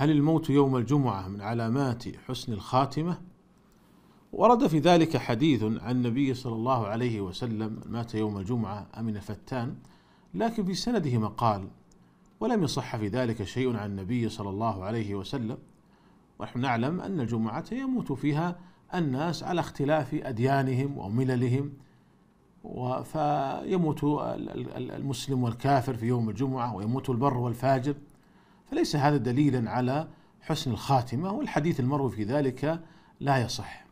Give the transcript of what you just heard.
هل الموت يوم الجمعة من علامات حسن الخاتمة؟ ورد في ذلك حديث عن النبي صلى الله عليه وسلم مات يوم الجمعة أمن الفتان لكن في سنده مقال ولم يصح في ذلك شيء عن النبي صلى الله عليه وسلم ونحن نعلم أن الجمعة يموت فيها الناس على اختلاف أديانهم ومللهم فيموت المسلم والكافر في يوم الجمعة ويموت البر والفاجر فليس هذا دليلا على حسن الخاتمة والحديث المروي في ذلك لا يصح